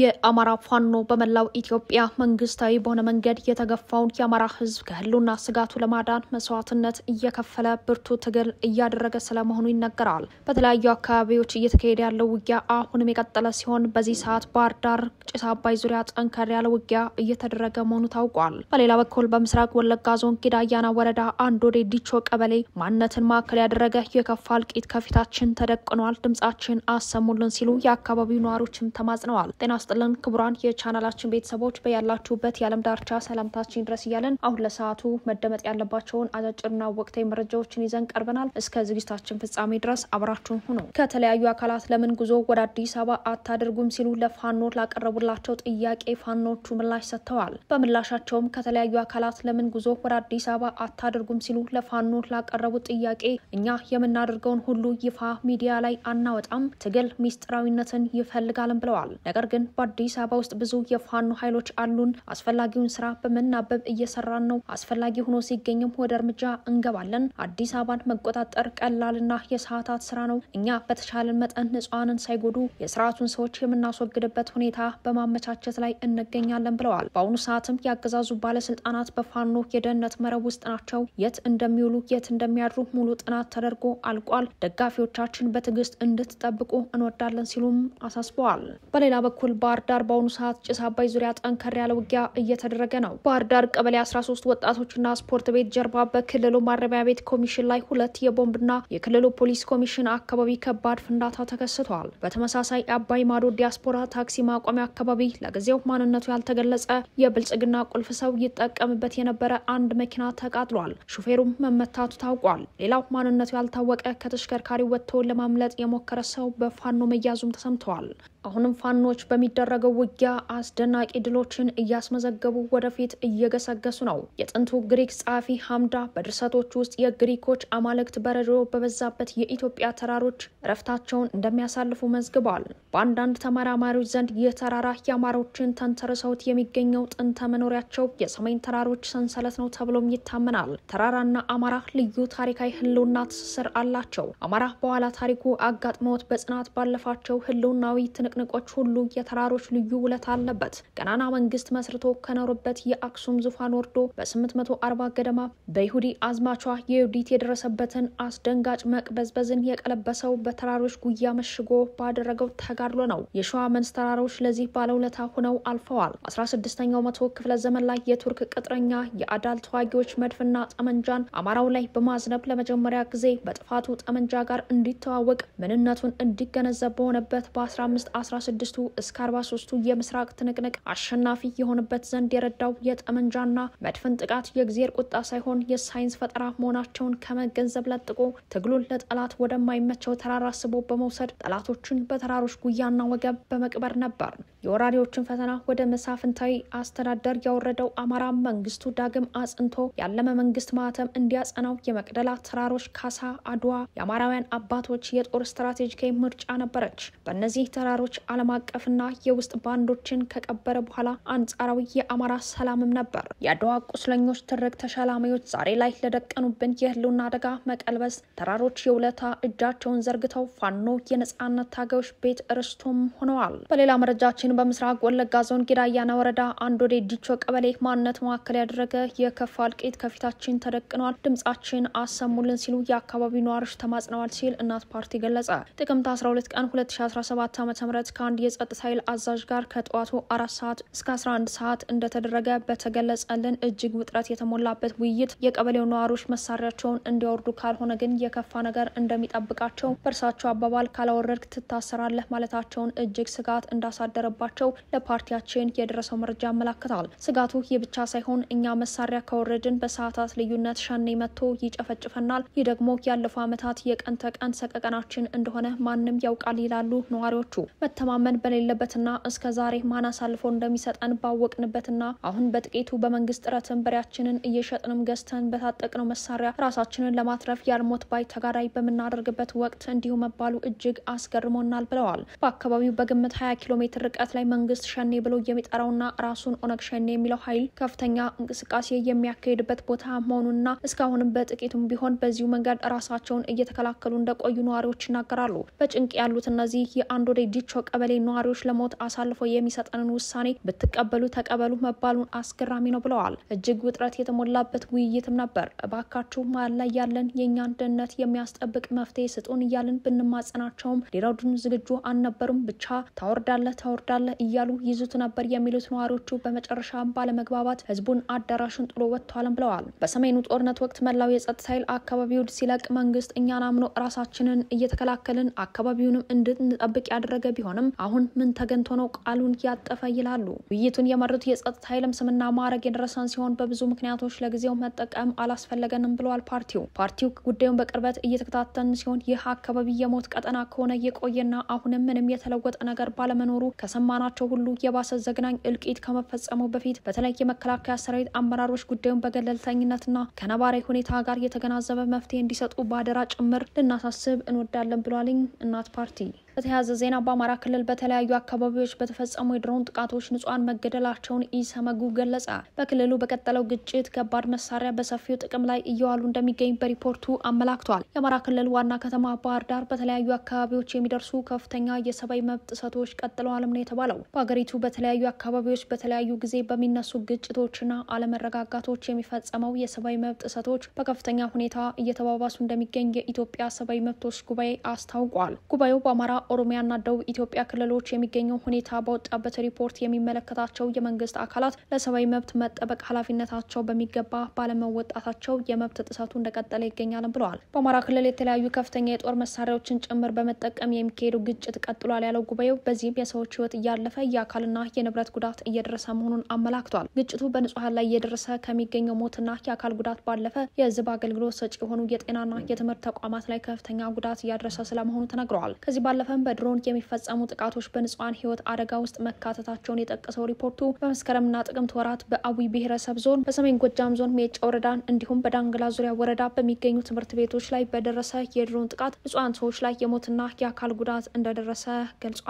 የአማራ ፋኖ በመላው ኢትዮጵያ መንግስታዊ በሆነ መንገድ የተገፋውን የአማራ ሕዝብ ከህልውና ስጋቱ ለማዳን መስዋዕትነት እየከፈለ ብርቱ ትግል እያደረገ ስለመሆኑ ይነገራል። በተለያዩ አካባቢዎች እየተካሄደ ያለው ውጊያ አሁንም የቀጠለ ሲሆን በዚህ ሰዓት ባህር ዳር ጭስ አባይ ዙሪያ ጠንከር ያለ ውጊያ እየተደረገ መሆኑ ታውቋል። በሌላ በኩል በምስራቅ ወለጋ ዞን ጌዳያና ወረዳ አንድ ወደ ዲቾ ቀበሌ ማንነትን ማዕከል ያደረገ የከፋ እልቂት ከፊታችን ተደቅኗል፣ ድምጻችን አሰሙልን ሲሉ የአካባቢው ነዋሪዎችም ተማጽነዋል። ጤና ይስጥልን ክቡራን የቻናላችን ቤተሰቦች በያላችሁበት የዓለም ዳርቻ ሰላምታችን ድረስ እያለን አሁን ለሰዓቱ መደመጥ ያለባቸውን አጫጭርና ወቅታዊ መረጃዎችን ይዘን ቀርበናል። እስከ ዝግጅታችን ፍጻሜ ድረስ አብራችሁን ሁኑ። ከተለያዩ አካላት ለምን ጉዞ ወደ አዲስ አበባ አታደርጉም ሲሉ ለፋኖ ላቀረቡላቸው ጥያቄ ፋኖቹ ምላሽ ሰጥተዋል። በምላሻቸውም ከተለያዩ አካላት ለምን ጉዞ ወደ አዲስ አበባ አታደርጉም ሲሉ ለፋኖ ላቀረቡት ጥያቄ እኛ የምናደርገውን ሁሉ ይፋ ሚዲያ ላይ አናወጣም፣ ትግል ሚስጥራዊነትን ይፈልጋልን ብለዋል። ነገር ግን በአዲስ አበባ ውስጥ ብዙ የፋኖ ኃይሎች አሉን። አስፈላጊውን ስራ በመናበብ እየሰራን ነው። አስፈላጊ ሆኖ ሲገኝም ወደ እርምጃ እንገባለን። አዲስ አበባን መቆጣጠር ቀላልና የሰዓታት ስራ ነው። እኛ በተቻለን መጠን ንጹሐንን ሳይጎዱ የስርዓቱን ሰዎች የምናስወግድበት ሁኔታ በማመቻቸት ላይ እንገኛለን ብለዋል። በአሁኑ ሰዓትም የአገዛዙ ባለስልጣናት በፋኖ የደህንነት መረብ ውስጥ ናቸው። የት እንደሚውሉ የት እንደሚያድሩ ሙሉ ጥናት ተደርጎ አልቋል። ደጋፊዎቻችን በትዕግስት እንድትጠብቁ እንወዳለን ሲሉም አሳስበዋል። በሌላ በኩል ባህር ዳር በአሁኑ ሰዓት ጭስ አባይ ዙሪያ ጠንከር ያለ ውጊያ እየተደረገ ነው። ባህር ዳር ቀበሌ 13 ወጣቶችና ስፖርት ቤት ጀርባ በክልሉ ማረሚያ ቤት ኮሚሽን ላይ ሁለት የቦምብና የክልሉ ፖሊስ ኮሚሽን አካባቢ ከባድ ፍንዳታ ተከስቷል። በተመሳሳይ አባይ ማዶ ዲያስፖራ ታክሲ ማቋሚያ አካባቢ ለጊዜው ማንነቱ ያልተገለጸ የብልጽግና ቁልፍ ሰው ይጠቀምበት የነበረ አንድ መኪና ተቃጥሏል። ሹፌሩም መመታቱ ታውቋል። ሌላው ማንነቱ ያልታወቀ ከተሽከርካሪ ወጥቶ ለማምለጥ የሞከረ ሰው በፋኖ መያዙም ተሰምተዋል። አሁንም ፋኖች በሚ በሚደረገው ውጊያ አስደናቂ ድሎችን እያስመዘገቡ ወደፊት እየገሰገሱ ነው። የጥንቱ ግሪክ ጸሐፊ ሐምዳ በድርሰቶች ውስጥ የግሪኮች አማልክት በረዶ በበዛበት የኢትዮጵያ ተራሮች እረፍታቸውን እንደሚያሳልፉ መዝግበዋል። በአንዳንድ ተመራማሪዎች ዘንድ ይህ ተራራ የአማሮችን ተንተርሰውት የሚገኘው ጥንተ መኖሪያቸው የሰሜን ተራሮች ሰንሰለት ነው ተብሎም ይታመናል። ተራራና አማራ ልዩ ታሪካዊ ህልውና ትስስር አላቸው። አማራ በኋላ ታሪኩ አጋጥመውት በጽናት ባለፋቸው ህልውናዊ ትንቅንቆች ሁሉ የተራ አመራሮች ልዩ ውለት አለበት። ገናና መንግስት መስርቶ ከኖርበት የአክሱም ዙፋን ወርዶ በ840 ገደማ በይሁዲ አዝማቿ የዩዲት የደረሰበትን አስደንጋጭ መቅበዝበዝን የቀለበሰው በተራሮች ጉያ መሽጎ ባደረገው ተጋድሎ ነው። የሸዋ ተራሮች ለዚህ ባለውለታ ሆነው አልፈዋል። 16ኛው መቶ ክፍለ ዘመን ላይ የቱርክ ቅጥረኛ የአዳል ተዋጊዎች መድፍና ጠመንጃን አማራው ላይ በማዝነብ ለመጀመሪያ ጊዜ በጥፋቱ ጠመንጃ ጋር እንዲተዋወቅ ምንነቱን እንዲገነዘብ በሆነበት በ1516 እስከ የ ቱ የምስራቅ ትንቅንቅ አሸናፊ የሆንበት ዘንድ የረዳው የጠመንጃና መድፍን ጥቃት የእግዜር ቁጣ ሳይሆን የሳይንስ ፈጠራ መሆናቸውን ከመገንዘብ ለጥቆ ትግሉን ለጠላት ወደማይመቸው ተራራ ስቦ በመውሰድ ጠላቶችን በተራሮች ጉያና ወገብ በመቅበር ነበር። የወራሪዎችን ፈተና ወደ መሳፍንታዊ አስተዳደር ያወረደው አማራ መንግስቱ ዳግም አጽንቶ ያለመ መንግስት ማህተም እንዲያጸናው የመቅደላ ተራሮች ካሳ አድዋ የአማራውያን አባቶች የጦር ስትራቴጂካዊ ምርጫ ነበረች። በእነዚህ ተራሮች ዓለም አቀፍና የውስጥ ባንዶችን ከቀበረ በኋላ አንጻራዊ የአማራ ሰላምም ነበር። የአድዋ ቁስለኞች ትርክ ተሸላሚዎች ዛሬ ላይ ለደቀኑብን የህልውና አደጋ መቀልበስ ተራሮች የውለታ እጃቸውን ዘርግተው ፋኖ የነጻነት ታጋዮች ቤት እርስቶም ሆነዋል። በሌላ መረጃችን በምስራቅ ወለጋ ዞን ጌዳያና ወረዳ አንድ ወደ ዲቾ ቀበሌ ማንነት መካከል ያደረገ የከፋ እልቂት ከፊታችን ተደቅኗል፣ ድምጻችን አሰሙልን ሲሉ የአካባቢው ነዋሪዎች ተማጽነዋል ሲል እናት ፓርቲ ገለጸ። ጥቅምት 12 ቀን 2017 ዓ ም ከአንድ የጸጥታ ኃይል አዛዥ ጋር ከጠዋቱ አራት ሰዓት እስከ 11 ሰዓት እንደተደረገ በተገለጸልን እጅግ ውጥረት የተሞላበት ውይይት የቀበሌው ነዋሪዎች መሳሪያቸውን እንዲያወርዱ ካልሆነ ግን የከፋ ነገር እንደሚጠብቃቸው በእርሳቸው አባባል ካላወረድክ ትታሰራለህ ማለታቸውን እጅግ ስጋት እንዳሳደረባቸው ለፓርቲያችን የደረሰው መረጃ ያመላክታል። ስጋቱ ይህ ብቻ ሳይሆን እኛ መሳሪያ ካወረድን በሰዓታት ልዩነት ሸኔ መጥቶ ይጨፈጭፈናል። ይህ ደግሞ ያለፉ ዓመታት የቀን ተቀን ሰቀቀናችን እንደሆነ ማንም ያውቃል ይላሉ ነዋሪዎቹ። መተማመን በሌለበት በማለትና እስከ ዛሬ ማን አሳልፎ እንደሚሰጠን ባወቅንበትና አሁን በጥቂቱ በመንግስት ጥረትን በሬያችንን እየሸጥንም ገዝተን በታጠቅነው መሳሪያ ራሳችንን ለማትረፍ ያልሞት ባይ ተጋዳይ በምናደርግበት ወቅት እንዲሁ መባሉ እጅግ አስገርሞናል ብለዋል። በአካባቢው በግምት 20 ኪሎ ሜትር ርቀት ላይ መንግስት ሸኔ ብሎ የሚጠራውና ራሱን ኦነግ ሸኔ የሚለው ኃይል ከፍተኛ እንቅስቃሴ የሚያካሄድበት ቦታ መሆኑንና እስካሁንም በጥቂቱም ቢሆን በዚሁ መንገድ ራሳቸውን እየተከላከሉ እንደቆዩ ነዋሪዎች ይናገራሉ። በጭንቅ ያሉት እነዚህ የአንድ ወደ ዲቾ ቀበሌ ነዋሪዎች ለመ ለሞት አሳልፎ የሚሰጠንን ውሳኔ ብትቀበሉ ተቀበሉ መባሉን አስገራሚ ነው ብለዋል። እጅግ ውጥረት የተሞላበት ውይይትም ነበር። እባካችሁ መሀል ላይ ያለን የእኛን ደህንነት የሚያስጠብቅ መፍትሄ ስጡን እያልን ብንማጸናቸውም ሊረዱን ዝግጁ አልነበሩም። ብቻ ታወርዳለህ ታወርዳለህ እያሉ ይዙት ነበር የሚሉት ነዋሪዎቹ በመጨረሻ ባለመግባባት ህዝቡን አዳራሹን ጥሎ ወጥቷልም ብለዋል። በሰሜኑ ጦርነት ወቅት መላው የጸጥታ ኃይል አካባቢውን ሲለቅ መንግስት እኛን አምኖ ራሳችንን እየተከላከልን አካባቢውንም እንድንጠብቅ ያደረገ ቢሆንም አሁን ምን ተገ አግንቶ ሆኖ ቃሉን ያጠፈ ይላሉ። ውይይቱን የመሩት የጸጥታ ኃይልም ስምና ማዕረግ የደረሰን ሲሆን በብዙ ምክንያቶች ለጊዜው መጠቀም አላስፈለገንም ብለዋል። ፓርቲው ፓርቲው ጉዳዩን በቅርበት እየተከታተልን ሲሆን ይህ አካባቢ የሞት ቀጠና ከሆነ የቆየና አሁንም ምንም የተለወጠ ነገር ባለመኖሩ ከሰማናቸው ሁሉ የባሰ ዘግናኝ እልቂት ከመፈጸሙ በፊት በተለይ የመከላከያ ሰራዊት አመራሮች ጉዳዩን በገለልተኝነትና ከነባራዊ ሁኔታ ጋር የተገናዘበ መፍትሄ እንዲሰጡ በአደራ ጭምር ልናሳስብ እንወዳለን ብሏልኝ እናት ፓርቲ በተያያዘ ዜና በአማራ ክልል በተለያዩ አካባቢዎች በተፈጸሙ የድሮን ጥቃቶች ንጹሐን መገደላቸውን ኢሰመጉ ገለጸ። በክልሉ በቀጠለው ግጭት ከባድ መሳሪያ በሰፊው ጥቅም ላይ እየዋሉ እንደሚገኝ በሪፖርቱ አመላክቷል። የአማራ ክልል ዋና ከተማ ባህር ዳር በተለያዩ አካባቢዎች የሚደርሱ ከፍተኛ የሰብአዊ መብት ጥሰቶች ቀጥለዋልም ነው የተባለው። በሀገሪቱ በተለያዩ አካባቢዎች በተለያዩ ጊዜ በሚነሱ ግጭቶችና አለመረጋጋቶች የሚፈጸመው የሰብአዊ መብት ጥሰቶች በከፍተኛ ሁኔታ እየተባባሱ እንደሚገኝ የኢትዮጵያ ሰብአዊ መብቶች ጉባኤ አስታውቋል። ጉባኤው በአማራ ኦሮሚያና ደቡብ ኢትዮጵያ ክልሎች የሚገኘው ሁኔታ በወጣበት ሪፖርት የሚመለከታቸው የመንግስት አካላት ለሰብአዊ መብት መጠበቅ ኃላፊነታቸው በሚገባ ባለመወጣታቸው የመብት ጥሰቱ እንደቀጠለ ይገኛል ብለዋል። በአማራ ክልል የተለያዩ ከፍተኛ የጦር መሳሪያዎችን ጭምር በመጠቀም የሚካሄዱ ግጭት ቀጥሏል ያለው ጉባኤው በዚህም የሰዎች ህይወት እያለፈ የአካልና የንብረት ጉዳት እየደረሰ መሆኑን አመላክቷል። ግጭቱ በንጹሀን ላይ እየደረሰ ከሚገኘው ሞትና የአካል ጉዳት ባለፈ የህዝብ አገልግሎት ሰጪ የሆኑ የጤናና የትምህርት ተቋማት ላይ ከፍተኛ ጉዳት እያደረሰ ስለመሆኑ ተነግረዋል። ከዚህ ባለፈ በመን በድሮን የሚፈጸሙ ጥቃቶች በንጹሐን ህይወት አደጋ ውስጥ መካተታቸውን የጠቀሰው ሪፖርቱ በመስከረምና ጥቅምት ወራት በአዊ ብሔረሰብ ዞን፣ በሰሜን ጎጃም ዞን ሜጫ ወረዳን እንዲሁም በዳንግላ ዙሪያ ወረዳ በሚገኙ ትምህርት ቤቶች ላይ በደረሰ የድሮን ጥቃት ንጹሐን ሰዎች ላይ የሞትና የአካል ጉዳት እንደደረሰ ገልጿል።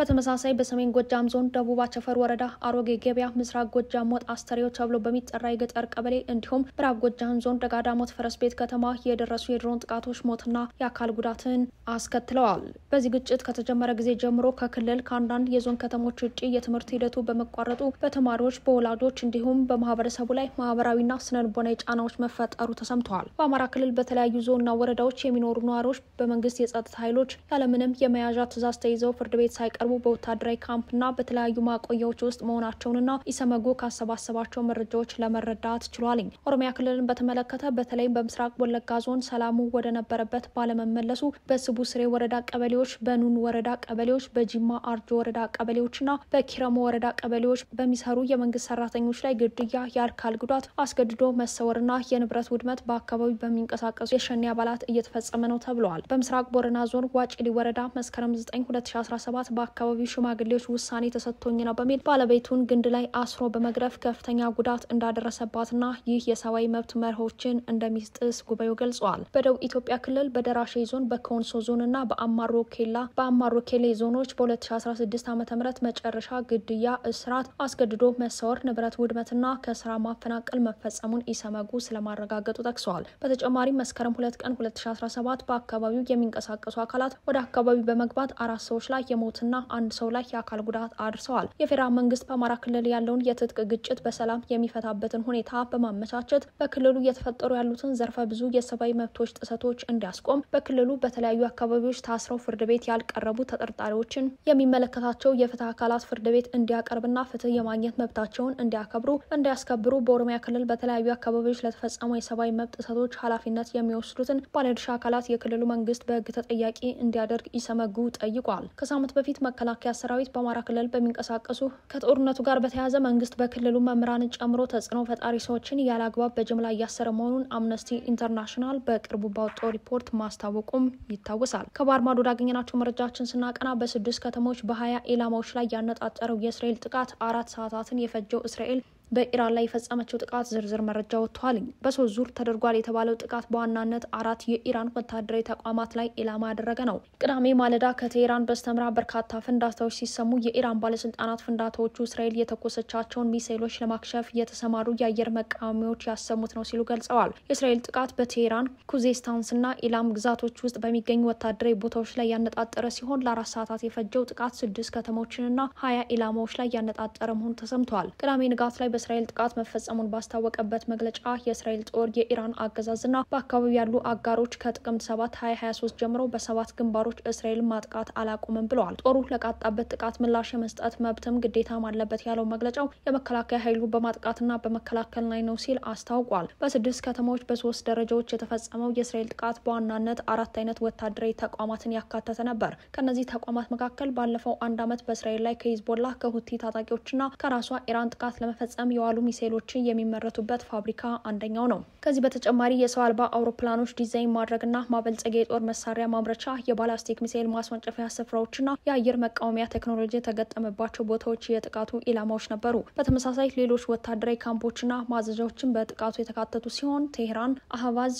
በተመሳሳይ በሰሜን ጎጃም ዞን ደቡብ አቸፈር ወረዳ አሮጌ ገበያ፣ ምስራቅ ጎጃም ሞት አስተሪዎ ተብሎ በሚጠራ የገጠር ቀበሌ እንዲሁም ምዕራብ ጎጃም ዞን ደጋዳሞት ፈረስ ቤት ከተማ የደረሱ የድሮን ጥቃቶች ሞትና የአካል ጉዳትን አስከትለዋል። በዚህ ግጭት ግጭት ከተጀመረ ጊዜ ጀምሮ ከክልል ከአንዳንድ የዞን ከተሞች ውጭ የትምህርት ሂደቱ በመቋረጡ በተማሪዎች በወላጆች እንዲሁም በማህበረሰቡ ላይ ማህበራዊና ስነልቦናዊ ጫናዎች መፈጠሩ ተሰምተዋል። በአማራ ክልል በተለያዩ ዞንና ወረዳዎች የሚኖሩ ነዋሪዎች በመንግስት የጸጥታ ኃይሎች ያለምንም የመያዣ ትእዛዝ ተይዘው ፍርድ ቤት ሳይቀርቡ በወታደራዊ ካምፕና በተለያዩ ማቆያዎች ውስጥ መሆናቸውንና ኢሰመጉ ካሰባሰባቸው መረጃዎች ለመረዳት ችሏልኝ። ኦሮሚያ ክልልን በተመለከተ በተለይም በምስራቅ ወለጋ ዞን ሰላሙ ወደ ነበረበት ባለመመለሱ በስቡ ስሬ ወረዳ ቀበሌዎች በ በኑን ወረዳ ቀበሌዎች፣ በጂማ አርጆ ወረዳ ቀበሌዎችና በኪረሞ ወረዳ ቀበሌዎች በሚሰሩ የመንግስት ሰራተኞች ላይ ግድያ፣ የአካል ጉዳት፣ አስገድዶ መሰወርና የንብረት ውድመት በአካባቢው በሚንቀሳቀሱ የሸኔ አባላት እየተፈጸመ ነው ተብለዋል። በምስራቅ ቦረና ዞን ዋጭሊ ወረዳ መስከረም 9 2017 በአካባቢው ሽማግሌዎች ውሳኔ ተሰጥቶኝ ነው በሚል ባለቤቱን ግንድ ላይ አስሮ በመግረፍ ከፍተኛ ጉዳት እንዳደረሰባትና ይህ የሰብአዊ መብት መርሆችን እንደሚጥስ ጉባኤው ገልጸዋል። በደቡብ ኢትዮጵያ ክልል በደራሼ ዞን በኮንሶ ዞንና በአማሮ ኬላ በአማሮ ኬሌ ዞኖች በ2016 ዓ ም መጨረሻ ግድያ፣ እስራት፣ አስገድዶ መሰወር፣ ንብረት ውድመትና ከስራ ማፈናቀል መፈጸሙን ኢሰመጉ ስለማረጋገጡ ጠቅሰዋል። በተጨማሪም መስከረም ሁለት ቀን 2017 በአካባቢው የሚንቀሳቀሱ አካላት ወደ አካባቢው በመግባት አራት ሰዎች ላይ የሞትና አንድ ሰው ላይ የአካል ጉዳት አድርሰዋል። የፌዴራል መንግስት በአማራ ክልል ያለውን የትጥቅ ግጭት በሰላም የሚፈታበትን ሁኔታ በማመቻቸት በክልሉ እየተፈጠሩ ያሉትን ዘርፈ ብዙ የሰብአዊ መብቶች ጥሰቶች እንዲያስቆም በክልሉ በተለያዩ አካባቢዎች ታስረው ፍርድ ቤት ያልቀረቡ ተጠርጣሪዎችን የሚመለከታቸው የፍትህ አካላት ፍርድ ቤት እንዲያቀርብና ፍትህ የማግኘት መብታቸውን እንዲያከብሩ እንዲያስከብሩ በኦሮሚያ ክልል በተለያዩ አካባቢዎች ለተፈጸሙ የሰብአዊ መብት ጥሰቶች ኃላፊነት የሚወስዱትን ባለድርሻ አካላት የክልሉ መንግስት በህግ ተጠያቂ እንዲያደርግ ኢሰመጉ ጠይቋል። ከሳምንት በፊት መከላከያ ሰራዊት በአማራ ክልል በሚንቀሳቀሱ ከጦርነቱ ጋር በተያያዘ መንግስት በክልሉ መምህራንን ጨምሮ ተጽዕኖ ፈጣሪ ሰዎችን ያለ አግባብ በጅምላ እያሰረ መሆኑን አምነስቲ ኢንተርናሽናል በቅርቡ ባወጣው ሪፖርት ማስታወቁም ይታወሳል። ከባርማዶ ዳገኘናቸው መረጃችን ስናቀና በስድስት ከተሞች በሀያ ኢላማዎች ላይ ያነጣጠረው የእስራኤል ጥቃት አራት ሰዓታትን የፈጀው እስራኤል በኢራን ላይ የፈጸመችው ጥቃት ዝርዝር መረጃ ወጥቷል። በሶስት ዙር ተደርጓል የተባለው ጥቃት በዋናነት አራት የኢራን ወታደራዊ ተቋማት ላይ ኢላማ ያደረገ ነው። ቅዳሜ ማለዳ ከቴሄራን በስተምራ በርካታ ፍንዳታዎች ሲሰሙ የኢራን ባለስልጣናት ፍንዳታዎቹ እስራኤል የተኮሰቻቸውን ሚሳይሎች ለማክሸፍ የተሰማሩ የአየር መቃወሚያዎች ያሰሙት ነው ሲሉ ገልጸዋል። የእስራኤል ጥቃት በቴሄራን ኩዜስታንስና ኢላም ግዛቶች ውስጥ በሚገኙ ወታደራዊ ቦታዎች ላይ ያነጣጠረ ሲሆን ለአራት ሰዓታት የፈጀው ጥቃት ስድስት ከተሞችንና ሀያ ኢላማዎች ላይ ያነጣጠረ መሆኑ ተሰምተዋል። ቅዳሜ ንጋት ላይ በእስራኤል ጥቃት መፈጸሙን ባስታወቀበት መግለጫ የእስራኤል ጦር የኢራን አገዛዝና በአካባቢው ያሉ አጋሮች ከጥቅምት 7 2023 ጀምሮ በሰባት ግንባሮች እስራኤል ማጥቃት አላቁምም ብለዋል። ጦሩ ለቃጣበት ጥቃት ምላሽ የመስጠት መብትም ግዴታም አለበት ያለው መግለጫው የመከላከያ ኃይሉ በማጥቃትና በመከላከል ላይ ነው ሲል አስታውቋል። በስድስት ከተሞች በሶስት ደረጃዎች የተፈጸመው የእስራኤል ጥቃት በዋናነት አራት አይነት ወታደራዊ ተቋማትን ያካተተ ነበር። ከእነዚህ ተቋማት መካከል ባለፈው አንድ ዓመት በእስራኤል ላይ ከሂዝቦላ ከሁቲ ታጣቂዎችና ከራሷ ኢራን ጥቃት ለመፈጸም በጣም የዋሉ ሚሳይሎችን የሚመረቱበት ፋብሪካ አንደኛው ነው። ከዚህ በተጨማሪ የሰው አልባ አውሮፕላኖች ዲዛይን ማድረግና ማበልጸግ፣ የጦር መሳሪያ ማምረቻ፣ የባላስቲክ ሚሳይል ማስወንጨፊያ ስፍራዎችና የአየር መቃወሚያ ቴክኖሎጂ የተገጠመባቸው ቦታዎች የጥቃቱ ኢላማዎች ነበሩ። በተመሳሳይ ሌሎች ወታደራዊ ካምፖችና ማዘዣዎችን በጥቃቱ የተካተቱ ሲሆን ቴሄራን፣ አህቫዝ፣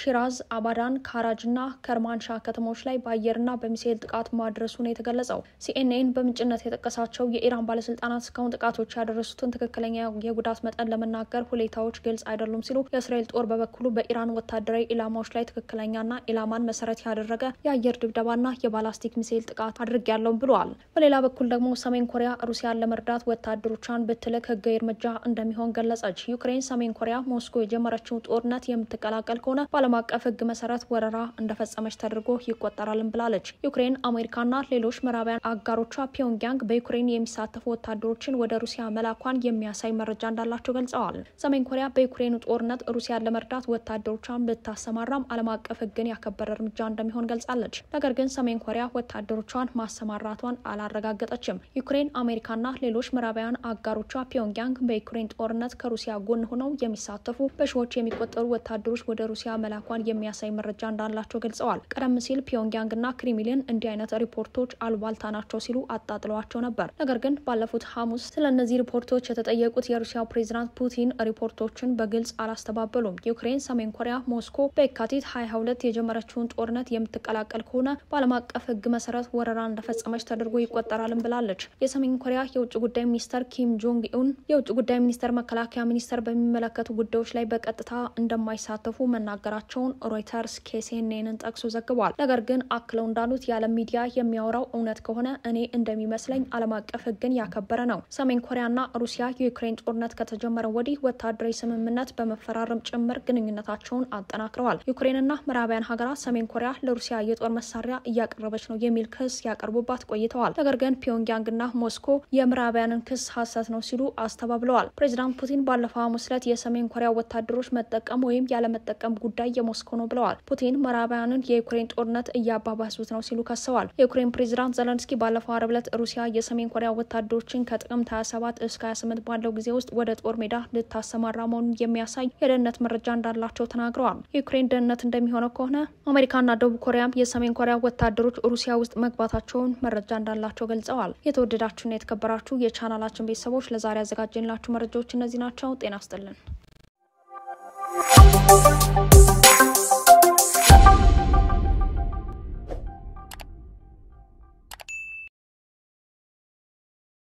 ሺራዝ፣ አባዳን፣ ካራጅና ከርማንሻ ከተሞች ላይ በአየርና በሚሳኤል ጥቃት ማድረሱ ነው የተገለጸው። ሲኤንኤን በምንጭነት የጠቀሳቸው የኢራን ባለስልጣናት እስካሁን ጥቃቶች ያደረሱትን ትክክለኛ ከፍተኛ የጉዳት መጠን ለመናገር ሁኔታዎች ግልጽ አይደሉም ሲሉ የእስራኤል ጦር በበኩሉ በኢራን ወታደራዊ ኢላማዎች ላይ ትክክለኛና ኢላማን መሰረት ያደረገ የአየር ድብደባና የባላስቲክ ሚሳይል ጥቃት አድርጌያለሁ ብለዋል። በሌላ በኩል ደግሞ ሰሜን ኮሪያ ሩሲያን ለመርዳት ወታደሮቿን ብትልክ ህጋዊ እርምጃ እንደሚሆን ገለጸች። ዩክሬን ሰሜን ኮሪያ ሞስኮ የጀመረችው ጦርነት የምትቀላቀል ከሆነ በዓለም አቀፍ ህግ መሰረት ወረራ እንደፈጸመች ተደርጎ ይቆጠራልም ብላለች። ዩክሬን፣ አሜሪካና ሌሎች ምዕራባውያን አጋሮቿ ፒዮንግያንግ በዩክሬን የሚሳተፉ ወታደሮችን ወደ ሩሲያ መላኳን የሚያሳይ ተመሳሳይ መረጃ እንዳላቸው ገልጸዋል። ሰሜን ኮሪያ በዩክሬኑ ጦርነት ሩሲያን ለመርዳት ወታደሮቿን ብታሰማራም ዓለም አቀፍ ሕግን ያከበረ እርምጃ እንደሚሆን ገልጻለች። ነገር ግን ሰሜን ኮሪያ ወታደሮቿን ማሰማራቷን አላረጋገጠችም። ዩክሬን፣ አሜሪካና ሌሎች ምዕራባውያን አጋሮቿ ፒዮንግያንግ በዩክሬን ጦርነት ከሩሲያ ጎን ሆነው የሚሳተፉ በሺዎች የሚቆጠሩ ወታደሮች ወደ ሩሲያ መላኳን የሚያሳይ መረጃ እንዳላቸው ገልጸዋል። ቀደም ሲል ፒዮንግያንግና ክሪምሊን እንዲህ አይነት ሪፖርቶች አሉባልታ ናቸው ሲሉ አጣጥለዋቸው ነበር። ነገር ግን ባለፉት ሐሙስ ስለ እነዚህ ሪፖርቶች የተጠየቁ የሚጠይቁት የሩሲያው ፕሬዚዳንት ፑቲን ሪፖርቶችን በግልጽ አላስተባበሉም። ዩክሬን ሰሜን ኮሪያ ሞስኮ በየካቲት 22 የጀመረችውን ጦርነት የምትቀላቀል ከሆነ በዓለም አቀፍ ሕግ መሰረት ወረራ እንደፈጸመች ተደርጎ ይቆጠራልም ብላለች። የሰሜን ኮሪያ የውጭ ጉዳይ ሚኒስተር ኪም ጆንግ ኡን የውጭ ጉዳይ ሚኒስተር፣ መከላከያ ሚኒስተር በሚመለከቱ ጉዳዮች ላይ በቀጥታ እንደማይሳተፉ መናገራቸውን ሮይተርስ ኬሲኤንኤንን ጠቅሶ ዘግቧል። ነገር ግን አክለው እንዳሉት የዓለም ሚዲያ የሚያወራው እውነት ከሆነ እኔ እንደሚመስለኝ ዓለም አቀፍ ሕግን ያከበረ ነው። ሰሜን ኮሪያና ሩሲያ ዩክሬን የዩክሬን ጦርነት ከተጀመረ ወዲህ ወታደራዊ ስምምነት በመፈራረም ጭምር ግንኙነታቸውን አጠናክረዋል። ዩክሬንና ምዕራባውያን ሀገራት ሰሜን ኮሪያ ለሩሲያ የጦር መሳሪያ እያቀረበች ነው የሚል ክስ ያቀርቡባት ቆይተዋል። ነገር ግን ፒዮንግያንግና ሞስኮ የምዕራባውያንን ክስ ሐሰት ነው ሲሉ አስተባብለዋል። ፕሬዚዳንት ፑቲን ባለፈው ሐሙስ ዕለት የሰሜን ኮሪያ ወታደሮች መጠቀም ወይም ያለመጠቀም ጉዳይ የሞስኮ ነው ብለዋል። ፑቲን ምዕራባውያንን የዩክሬን ጦርነት እያባባሱት ነው ሲሉ ከሰዋል። የዩክሬን ፕሬዚዳንት ዘለንስኪ ባለፈው አርብ ዕለት ሩሲያ የሰሜን ኮሪያ ወታደሮችን ከጥቅምት 27 እስከ 28 ባለ ባለው ጊዜ ውስጥ ወደ ጦር ሜዳ ልታሰማራ መሆኑን የሚያሳይ የደህንነት መረጃ እንዳላቸው ተናግረዋል። ዩክሬን ደህንነት እንደሚሆነው ከሆነ አሜሪካና ደቡብ ኮሪያም የሰሜን ኮሪያ ወታደሮች ሩሲያ ውስጥ መግባታቸውን መረጃ እንዳላቸው ገልጸዋል። የተወደዳችሁና የተከበራችሁ የቻናላችን ቤተሰቦች ለዛሬ ያዘጋጀንላችሁ መረጃዎች እነዚህ ናቸው። ጤና ይስጥልን።